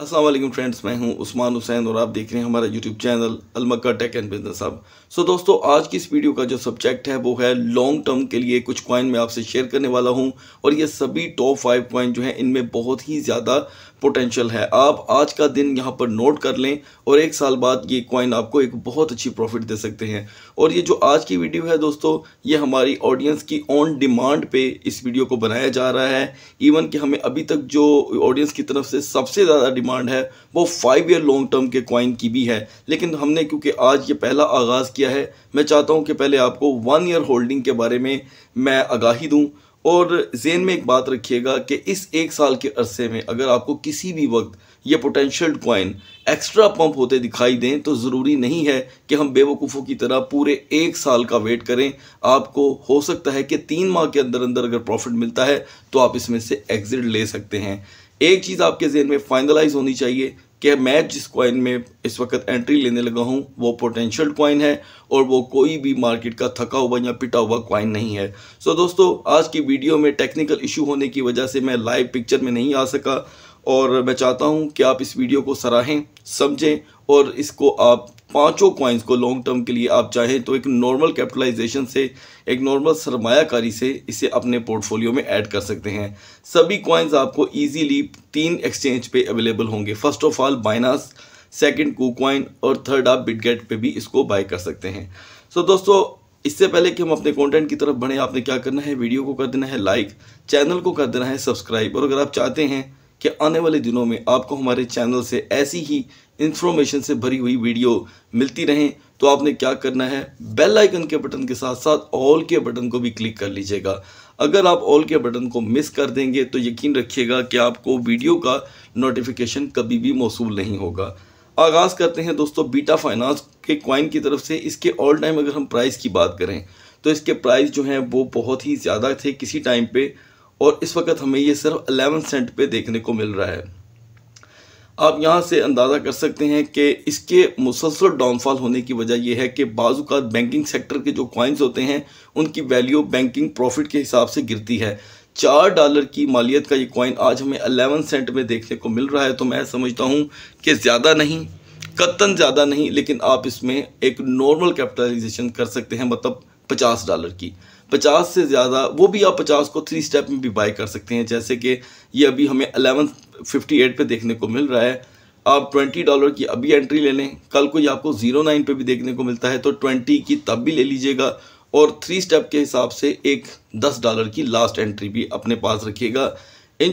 Aslam friends मैं हूं उस्मान हुसैन और आप देख रहे हैं हमारा यूट्यूब चैनल अलमक्का टेक एंड बिजनेस अब सो दोस्तों आज की इस वीडियो का जो सब्जेक्ट है वो है लॉन्ग टर्म के लिए कुछ कॉइन मैं आपसे शेयर करने वाला हूं और ये सभी टॉप फाइव कॉइन जो हैं इनमें बहुत ही ज़्यादा पोटेंशियल है आप आज का दिन यहाँ पर नोट कर लें और एक साल बाद ये कॉइन आपको एक बहुत अच्छी प्रॉफिट दे सकते हैं और ये जो आज की वीडियो है दोस्तों ये हमारी ऑडियंस की ऑन डिमांड पे इस वीडियो को बनाया जा रहा है इवन कि हमें अभी तक जो ऑडियंस की तरफ से सबसे ज़्यादा डिमांड है वो फाइव ईयर लॉन्ग टर्म के कॉइन की भी है लेकिन हमने क्योंकि आज ये पहला आगाज़ किया है मैं चाहता हूँ कि पहले आपको वन ईयर होल्डिंग के बारे में मैं आगाही दूँ और जेन में एक बात रखिएगा कि इस एक साल के अरसे में अगर आपको किसी भी वक्त ये पोटेंशियल कॉइन एक्स्ट्रा पंप होते दिखाई दें तो ज़रूरी नहीं है कि हम बेवकूफ़ों की तरह पूरे एक साल का वेट करें आपको हो सकता है कि तीन माह के अंदर अंदर अगर प्रॉफिट मिलता है तो आप इसमें से एग्ज़िट ले सकते हैं एक चीज़ आपके जेन में फाइनलाइज होनी चाहिए कि मैं जिस कॉइन में इस वक्त एंट्री लेने लगा हूँ वो पोटेंशियल कॉइन है और वो कोई भी मार्केट का थका हुआ या पिटा हुआ कॉइन नहीं है सो so दोस्तों आज की वीडियो में टेक्निकल इशू होने की वजह से मैं लाइव पिक्चर में नहीं आ सका और मैं चाहता हूँ कि आप इस वीडियो को सराहें समझें और इसको आप पांचों क्वाइंस को लॉन्ग टर्म के लिए आप चाहें तो एक नॉर्मल कैपिटलाइजेशन से एक नॉर्मल सरमायाकारी से इसे अपने पोर्टफोलियो में ऐड कर सकते हैं सभी क्वाइंस आपको ईजीली तीन एक्सचेंज पे अवेलेबल होंगे first of all Binance second KuCoin और थर्ड आप बिटगेट पे भी इसको बाय कर सकते हैं सो so, दोस्तों इससे पहले कि हम अपने कॉन्टेंट की तरफ बढ़ें आपने क्या करना है वीडियो को कर देना है लाइक चैनल को कर देना है सब्सक्राइब और अगर आप चाहते हैं कि आने वाले दिनों में आपको हमारे चैनल से ऐसी ही इन्फॉर्मेशन से भरी हुई वीडियो मिलती रहें तो आपने क्या करना है बेल आइकन के बटन के साथ साथ ऑल के बटन को भी क्लिक कर लीजिएगा अगर आप ऑल के बटन को मिस कर देंगे तो यकीन रखिएगा कि आपको वीडियो का नोटिफिकेशन कभी भी मौसू नहीं होगा आगाज़ करते हैं दोस्तों बीटा फाइनेंस के क्वाइन की तरफ से इसके ऑल टाइम अगर हम प्राइस की बात करें तो इसके प्राइस जो हैं वो बहुत ही ज़्यादा थे किसी टाइम पे और इस वक्त हमें ये सिर्फ 11 सेंट पे देखने को मिल रहा है आप यहाँ से अंदाज़ा कर सकते हैं कि इसके मुसलसल डाउनफॉल होने की वजह यह है कि बाजूकात बैंकिंग सेक्टर के जो कॉइन्स होते हैं उनकी वैल्यू बैंकिंग प्रॉफिट के हिसाब से गिरती है चार डॉलर की मालियत का ये कॉइन आज हमें अलेवन सेंट में देखने को मिल रहा है तो मैं समझता हूँ कि ज़्यादा नहीं कत्तन ज़्यादा नहीं लेकिन आप इसमें एक नॉर्मल कैपिटलाइजेशन कर सकते हैं मतलब पचास डॉलर की पचास से ज़्यादा वो भी आप पचास को थ्री स्टेप में भी बाई कर सकते हैं जैसे कि ये अभी हमें अलेवन फिफ्टी एट पर देखने को मिल रहा है आप ट्वेंटी डॉलर की अभी एंट्री ले लें कल को ये आपको जीरो नाइन पर भी देखने को मिलता है तो ट्वेंटी की तब भी ले लीजिएगा और थ्री स्टेप के हिसाब से एक दस डॉलर की लास्ट एंट्री भी अपने पास रखिएगा इन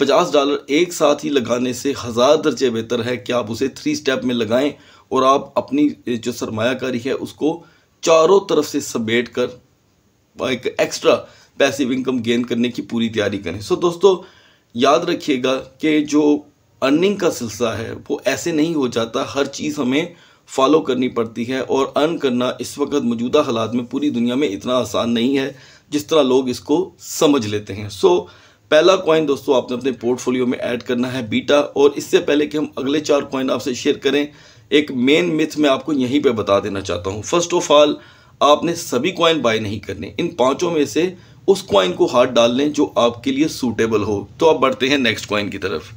पचास डॉलर एक साथ ही लगाने से हज़ार दर्जे बेहतर है कि आप उसे थ्री स्टेप में लगाएं और आप अपनी जो सरमाकारी है उसको चारों तरफ से समेट कर एक एक्स्ट्रा पैसिव इनकम गेन करने की पूरी तैयारी करें सो दोस्तों याद रखिएगा कि जो अर्निंग का सिलसिला है वो ऐसे नहीं हो जाता हर चीज़ हमें फॉलो करनी पड़ती है और अर्न करना इस वक्त मौजूदा हालात में पूरी दुनिया में इतना आसान नहीं है जिस तरह लोग इसको समझ लेते हैं सो so, पहला कॉइन दोस्तों आपने अपने पोर्टफोलियो में ऐड करना है बीटा और इससे पहले कि हम अगले चार कॉइन आपसे शेयर करें एक मेन मिथ मैं आपको यहीं पे बता देना चाहता हूँ फर्स्ट ऑफ ऑल आपने सभी कॉइन बाय नहीं करने इन पांचों में से उस कॉइन को हाथ डाल लें जो आपके लिए सूटेबल हो तो आप बढ़ते हैं नेक्स्ट कॉइन की तरफ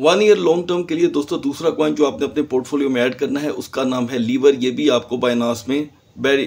वन ईयर लॉन्ग टर्म के लिए दोस्तों दूसरा कॉइन जो आपने अपने पोर्टफोलियो में ऐड करना है उसका नाम है लीवर ये भी आपको बायनास में वेरी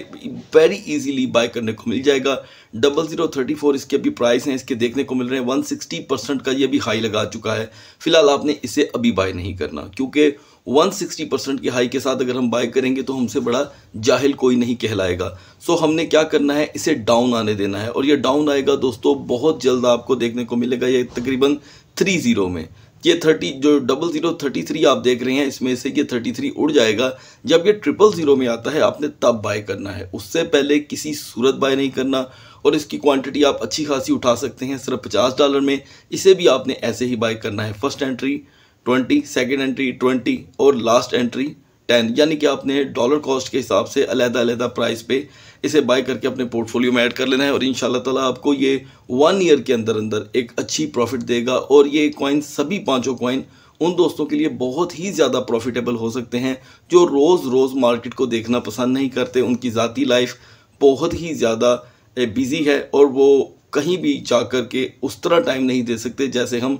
वेरी इजीली बाय करने को मिल जाएगा डबल जीरो थर्टी फोर इसके अभी प्राइस हैं इसके देखने को मिल रहे हैं वन सिक्सटी परसेंट का ये भी हाई लगा चुका है फिलहाल आपने इसे अभी बाय नहीं करना क्योंकि 160 परसेंट की हाई के साथ अगर हम बाय करेंगे तो हमसे बड़ा जाहिल कोई नहीं कहलाएगा सो हमने क्या करना है इसे डाउन आने देना है और ये डाउन आएगा दोस्तों बहुत जल्द आपको देखने को मिलेगा ये तकरीबन थ्री ज़ीरो में ये थर्टी जो डबल ज़ीरो थर्टी थ्री आप देख रहे हैं इसमें से ये थर्टी थ्री उड़ जाएगा जब ये ट्रिपल ज़ीरो में आता है आपने तब बाय करना है उससे पहले किसी सूरत बाय नहीं करना और इसकी क्वांटिटी आप अच्छी खासी उठा सकते हैं सिर्फ पचास डॉलर में इसे भी आपने ऐसे ही बाय करना है first entry twenty second entry twenty और लास्ट एंट्री टेन यानी कि आपने डॉलर कॉस्ट के हिसाब से अलहदा अलहदा प्राइस पे इसे बाय करके अपने पोर्टफोलियो में ऐड कर लेना है और इन ताला आपको ये वन ईयर के अंदर अंदर एक अच्छी प्रॉफिट देगा और ये कॉइन सभी पाँचों कॉइन उन दोस्तों के लिए बहुत ही ज़्यादा प्रॉफिटेबल हो सकते हैं जो रोज़ रोज़ मार्केट को देखना पसंद नहीं करते उनकी ज़ाती लाइफ बहुत ही ज़्यादा बिज़ी है और वो कहीं भी जा कर के उस तरह टाइम नहीं दे सकते जैसे हम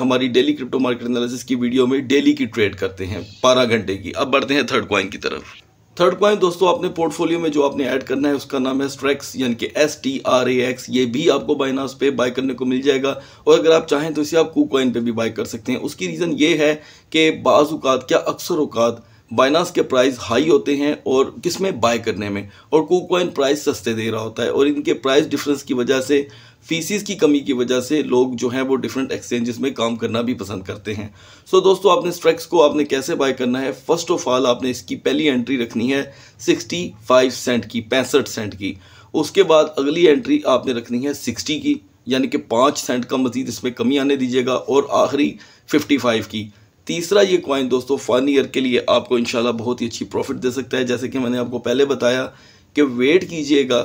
हमारी डेली क्रिप्टो मार्केट एनालिसिस की वीडियो में डेली की ट्रेड करते हैं बारह घंटे की अब बढ़ते हैं थर्ड क्वाइन की तरफ थर्ड क्वाइन दोस्तों अपने पोर्टफोलियो में जो आपने ऐड करना है उसका नाम है स्ट्रेक्स यानी कि S T R A X ये भी आपको बाइनास पे बाय करने को मिल जाएगा और अगर आप चाहें तो इसे आप कू क्वाइन पे भी बाय कर सकते हैं उसकी रीज़न ये है कि बाज़ क्या अक्सर अवकात बाइनास के प्राइस हाई होते हैं और किस में बाय करने में और कोकोइन प्राइस सस्ते दे रहा होता है और इनके प्राइस डिफरेंस की वजह से फीसिस की कमी की वजह से लोग जो हैं वो डिफरेंट एक्सचेंजेस में काम करना भी पसंद करते हैं सो so, दोस्तों आपने स्ट्रैक्स को आपने कैसे बाय करना है फर्स्ट ऑफ ऑल आपने इसकी पहली एंट्री रखनी है 65 सेंट की पैंसठ सेंट की उसके बाद अगली एंट्री आपने रखनी है 60 की यानी कि पाँच सेंट का मजीद इसमें कमी आने दीजिएगा और आखिरी फिफ्टी की तीसरा ये कॉइन दोस्तों फन ईयर के लिए आपको इनशाला बहुत ही अच्छी प्रॉफिट दे सकता है जैसे कि मैंने आपको पहले बताया कि वेट कीजिएगा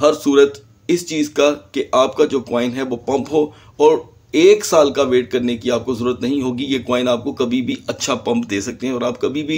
हर सूरत इस चीज़ का कि आपका जो कॉइन है वो पंप हो और एक साल का वेट करने की आपको ज़रूरत नहीं होगी ये कॉइन आपको कभी भी अच्छा पंप दे सकते हैं और आप कभी भी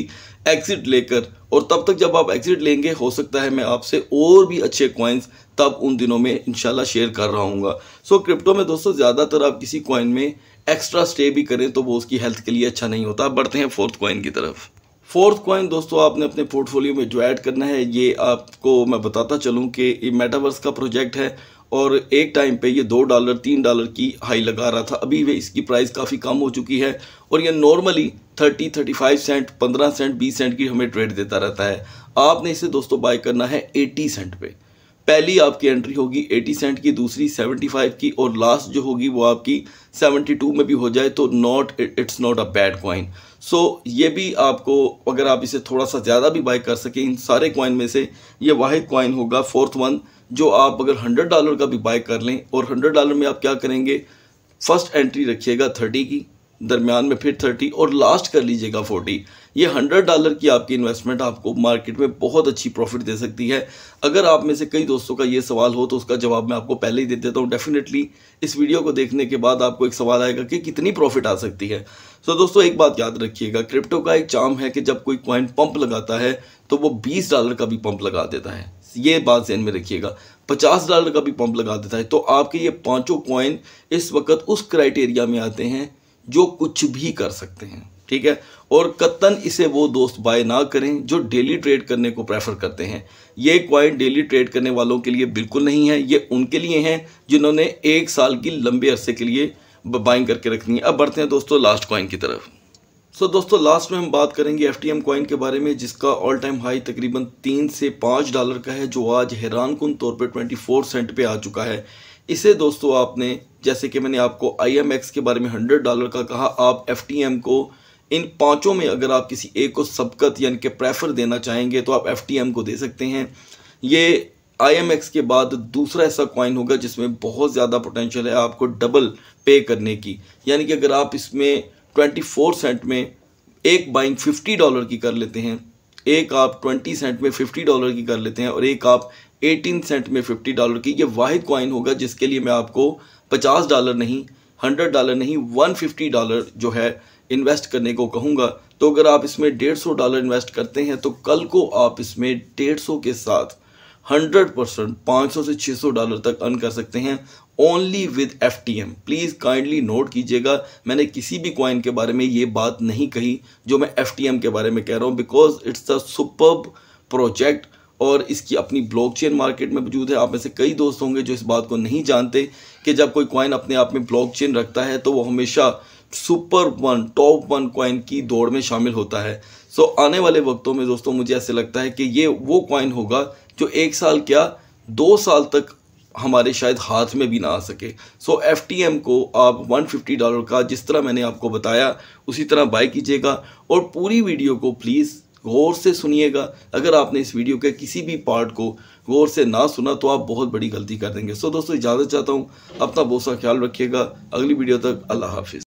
एग्ज़िट लेकर और तब तक जब आप एग्ज़िट लेंगे हो सकता है मैं आपसे और भी अच्छे कॉइन्स तब उन दिनों में इंशाल्लाह शेयर कर रहा हूँ सो क्रिप्टो में दोस्तों ज़्यादातर आप किसी कॉइन में एक्स्ट्रा स्टे भी करें तो वो उसकी हेल्थ के लिए अच्छा नहीं होता बढ़ते हैं फोर्थ कॉइन की तरफ फोर्थ कॉइन दोस्तों आपने अपने पोर्टफोलियो में जो ऐड करना है ये आपको मैं बताता चलूँ कि ये मेटावर्स का प्रोजेक्ट है और एक टाइम पे ये दो डॉलर तीन डॉलर की हाई लगा रहा था अभी वे इसकी प्राइस काफ़ी कम हो चुकी है और ये normally thirty thirty five cent पंद्रह सेंट बीस सेंट की हमें ट्रेड देता रहता है आपने इसे दोस्तों बाय करना है एटी सेंट पे पहली आपकी एंट्री होगी 80 सेंट की दूसरी 75 की और लास्ट जो होगी वो आपकी 72 में भी हो जाए तो not it's not a bad coin so ये भी आपको अगर आप इसे थोड़ा सा ज़्यादा भी बाई कर सकें इन सारे कॉइन में से ये वाहिद कॉइन होगा फोर्थ वन जो आप अगर हंड्रेड डॉलर का भी बाई कर लें और हंड्रेड डॉलर में आप क्या करेंगे फर्स्ट एंट्री रखिएगा थर्टी की दरमियान में फिर थर्टी और लास्ट कर लीजिएगा फोर्टी ये हंड्रेड डॉलर की आपकी इन्वेस्टमेंट आपको मार्केट में बहुत अच्छी प्रॉफिट दे सकती है अगर आप में से कई दोस्तों का ये सवाल हो तो उसका जवाब मैं आपको पहले ही दे देता हूँ डेफिनेटली इस वीडियो को देखने के बाद आपको एक सवाल आएगा कि कितनी प्रॉफिट आ सकती है सो so, दोस्तों एक बात याद रखिएगा क्रिप्टो का एक चाम है कि जब कोई क्वाइन पंप लगाता है तो वो बीस डॉलर का भी पंप लगा देता है ये बात जहन में रखिएगा पचास डॉलर का भी पंप लगा देता है तो आपके ये पाँचों क्वाइन इस वक्त उस क्राइटेरिया में आते हैं जो कुछ भी कर सकते हैं ठीक है और कत्तन इसे वो दोस्त बाय ना करें जो डेली ट्रेड करने को प्रेफर करते हैं ये क्वाइन डेली ट्रेड करने वालों के लिए बिल्कुल नहीं है ये उनके लिए हैं जिन्होंने एक साल की लंबे अरसे के लिए बाइंग करके रखनी है अब बढ़ते हैं दोस्तों लास्ट क्वाइन की तरफ सो so, दोस्तों लास्ट में हम बात करेंगे एफ टी एम कॉइन के बारे में जिसका ऑल टाइम हाई तकरीबन तीन से पाँच डॉलर का है जो आज हैरान कन तौर पर ट्वेंटी फोर सेंट पे आ चुका है इसे दोस्तों आपने जैसे कि मैंने आपको आई एम एक्स के बारे में हंड्रेड डॉलर का कहा आप एफ टी एम को इन पांचों में अगर आप किसी एक को सबकत यानी कि प्रेफर देना चाहेंगे तो आप एफ को दे सकते हैं ये आई के बाद दूसरा ऐसा कॉइन होगा जिसमें बहुत ज़्यादा पोटेंशियल है आपको डबल पे करने की यानी कि अगर आप इसमें 24 सेंट में एक बाइंग 50 डॉलर की कर लेते हैं एक आप 20 सेंट में 50 डॉलर की कर लेते हैं और एक आप 18 सेंट में 50 डॉलर की ये वाहिद कॉइन होगा जिसके लिए मैं आपको 50 डॉलर नहीं 100 डॉलर नहीं 150 डॉलर जो है इन्वेस्ट करने को कहूँगा तो अगर आप इसमें डेढ़ सौ डॉलर इन्वेस्ट करते हैं तो कल को आप इसमें डेढ़ सौ के साथ हंड्रेड परसेंट पाँच सौ से छः सौ डॉलर तक अर्न कर सकते हैं only with F T M please kindly note कीजिएगा मैंने किसी भी कॉइन के बारे में ये बात नहीं कही जो मैं एफ टी एम के बारे में कह रहा हूँ because it's a super project और इसकी अपनी ब्लॉकचेन मार्केट में मौजूद है आप में से कई दोस्त होंगे जो इस बात को नहीं जानते कि जब कोई कॉइन अपने आप में ब्लॉकचेन रखता है तो वो हमेशा super one top one coin की दौड़ में शामिल होता है सो so, आने वाले वक्तों में दोस्तों मुझे ऐसे लगता है कि ये वो कॉइन होगा जो एक साल क्या दो साल तक हमारे शायद हाथ में भी ना आ सके सो so, एफ को आप 150 डॉलर का जिस तरह मैंने आपको बताया उसी तरह बाय कीजिएगा और पूरी वीडियो को प्लीज़ गौर से सुनिएगा अगर आपने इस वीडियो के किसी भी पार्ट को गौर से ना सुना तो आप बहुत बड़ी गलती कर देंगे सो so, दोस्तों इजाज़त चाहता हूँ अपना बहुत सा ख्याल रखिएगा अगली वीडियो तक अल्लाह हाफिज़